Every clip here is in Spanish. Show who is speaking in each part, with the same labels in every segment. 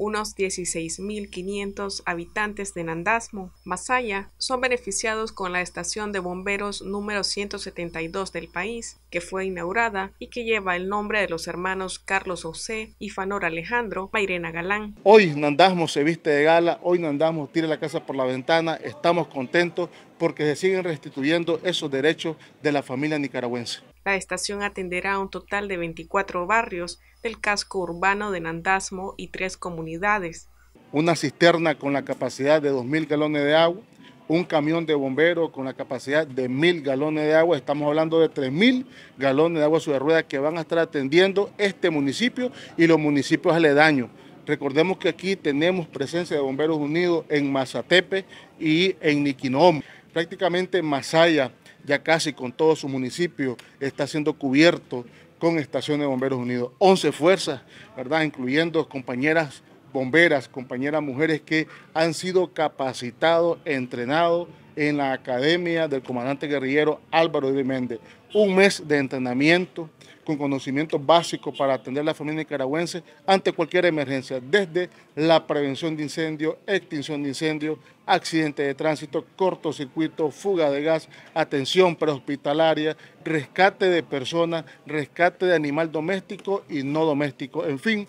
Speaker 1: Unos 16.500 habitantes de Nandasmo, Masaya, son beneficiados con la estación de bomberos número 172 del país, que fue inaugurada y que lleva el nombre de los hermanos Carlos José y Fanor Alejandro Mairena Galán.
Speaker 2: Hoy Nandasmo se viste de gala, hoy Nandasmo tira la casa por la ventana, estamos contentos porque se siguen restituyendo esos derechos de la familia nicaragüense.
Speaker 1: La estación atenderá a un total de 24 barrios del casco urbano de Nandasmo y tres comunidades.
Speaker 2: Una cisterna con la capacidad de 2.000 galones de agua, un camión de bomberos con la capacidad de 1.000 galones de agua, estamos hablando de 3.000 galones de agua sobre ruedas que van a estar atendiendo este municipio y los municipios aledaños. Recordemos que aquí tenemos presencia de Bomberos Unidos en Mazatepe y en Niquinom, prácticamente en Masaya ya casi con todo su municipio está siendo cubierto con estaciones de bomberos unidos. 11 fuerzas, ¿verdad? Incluyendo compañeras bomberas, compañeras mujeres que han sido capacitados, entrenados en la academia del comandante guerrillero Álvaro de Méndez. Un mes de entrenamiento con conocimiento básico... para atender a la familia nicaragüense ante cualquier emergencia, desde la prevención de incendios, extinción de incendios, accidente de tránsito, cortocircuito, fuga de gas, atención prehospitalaria, rescate de personas, rescate de animal doméstico y no doméstico. En fin,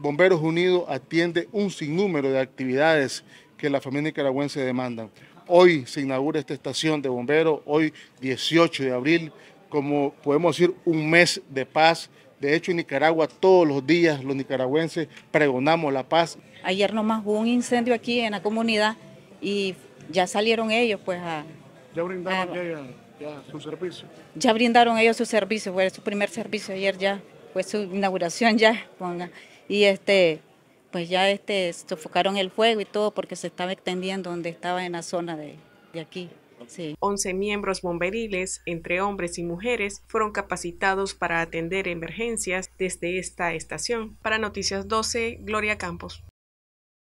Speaker 2: Bomberos Unidos atiende un sinnúmero de actividades que la familia nicaragüense demanda. Hoy se inaugura esta estación de bomberos, hoy 18 de abril, como podemos decir, un mes de paz. De hecho, en Nicaragua todos los días los nicaragüenses pregonamos la paz.
Speaker 3: Ayer nomás hubo un incendio aquí en la comunidad y ya salieron ellos pues a... Ya
Speaker 2: brindaron ya, su servicio.
Speaker 3: Ya brindaron ellos su servicio, fue su primer servicio ayer ya, fue su inauguración ya y este, pues ya este, sofocaron el fuego y todo porque se estaba extendiendo donde estaba en la zona de,
Speaker 1: aquí. 11 miembros bomberiles, entre hombres y mujeres, fueron capacitados para atender emergencias desde esta estación. Para Noticias 12, Gloria Campos.